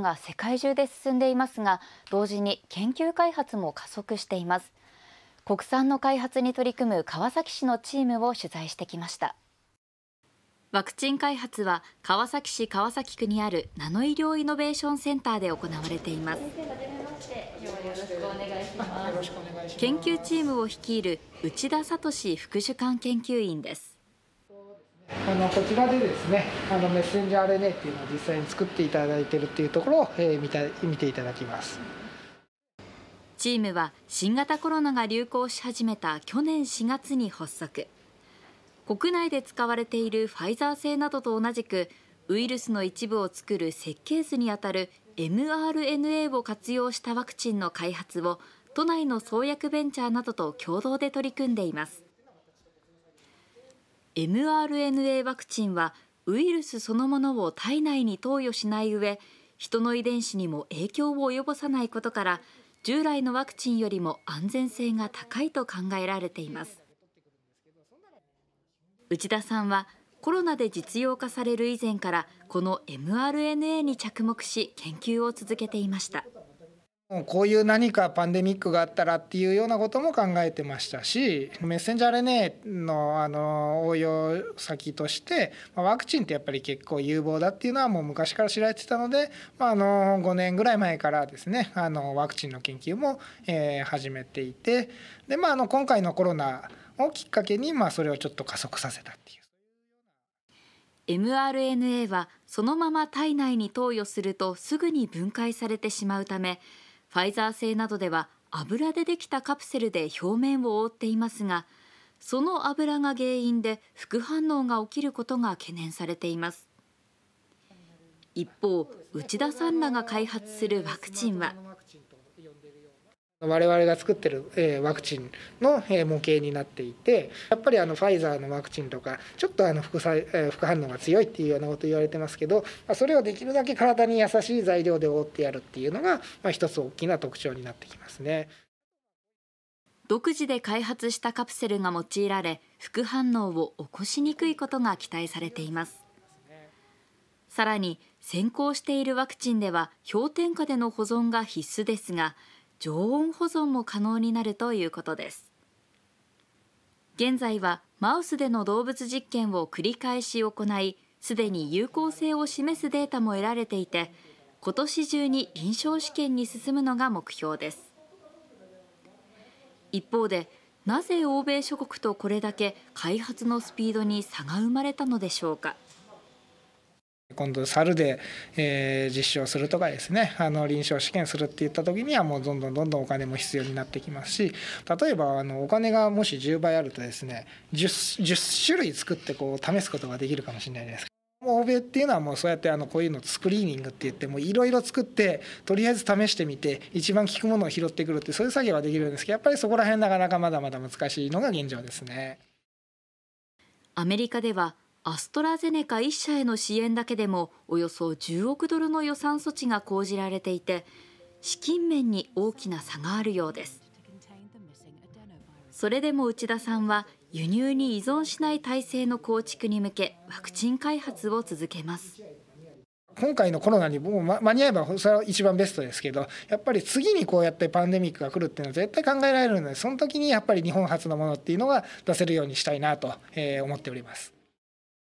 が世界中で進んでいますが同時に研究開発も加速しています国産の開発に取り組む川崎市のチームを取材してきましたワクチン開発は川崎市川崎区にあるナノ医療イノベーションセンターで行われています研究チームを率いる内田聡副主管研究員ですあのこちらでですねあのメッセンジャー RNA っていうのを実際に作っていただいてるっていうところを、えー、見た見ていただきますチームは新型コロナが流行し始めた去年4月に発足国内で使われているファイザー製などと同じくウイルスの一部を作る設計図にあたる mRNA を活用したワクチンの開発を都内の創薬ベンチャーなどと共同で取り組んでいます mRNA ワクチンはウイルスそのものを体内に投与しない上人の遺伝子にも影響を及ぼさないことから従来のワクチンよりも安全性が高いと考えられています内田さんはコロナで実用化される以前からこの mRNA に着目し研究を続けていました。こういう何かパンデミックがあったらっていうようなことも考えてましたしメッセンジャー RNA のあの応用先としてワクチンってやっぱり結構有望だっていうのはもう昔から知られてたので、まああ、の5年ぐらい前からですねあのワクチンの研究も、え始めていてで、まあ、あの今回のコロナをきっかけに、まあ、それをちょっと加速させたっていう。mRNA はそのまま体内に投与するとすぐに分解されてしまうためファイザー製などでは油でできたカプセルで表面を覆っていますがその油が原因で副反応が起きることが懸念されています一方内田さんらが開発するワクチンは我々が作ってるワクチンの模型になっていて、やっぱりあのファイザーのワクチンとか、ちょっとあの副副反応が強いっていうようなこと言われてますけど、それをできるだけ体に優しい材料で覆ってやるっていうのが、一つ大きな特徴になってきますね。独自で開発したカプセルが用いられ、副反応を起こしにくいことが期待されています。さらに、先行しているワクチンでは氷点下での保存が必須ですが、常温保存も可能になるということです現在はマウスでの動物実験を繰り返し行いすでに有効性を示すデータも得られていて今年中に臨床試験に進むのが目標です一方でなぜ欧米諸国とこれだけ開発のスピードに差が生まれたのでしょうか。今度猿で、えー、実証するとかですねあの臨床試験するっていった時にはもうどんどんどんどんお金も必要になってきますし例えばあのお金がもし10倍あるとですね 10, 10種類作ってこう試すことができるかもしれないです。もう欧米っていうのはもうそうやってあのこういうのスクリーニングって言ってもいろいろ作ってとりあえず試してみて一番効くものを拾ってくるってそういう作業はできるんですけどやっぱりそこら辺なかなかまだまだ難しいのが現状ですね。アメリカではアストラゼネカ1社への支援だけでもおよそ10億ドルの予算措置が講じられていて資金面に大きな差があるようですそれでも内田さんは輸入に依存しない体制の構築に向けワクチン開発を続けます今回のコロナにもう間に合えばそれは一番ベストですけどやっぱり次にこうやってパンデミックが来るっていうのは絶対考えられるのでその時にやっぱり日本初のものっていうのが出せるようにしたいなと思っております。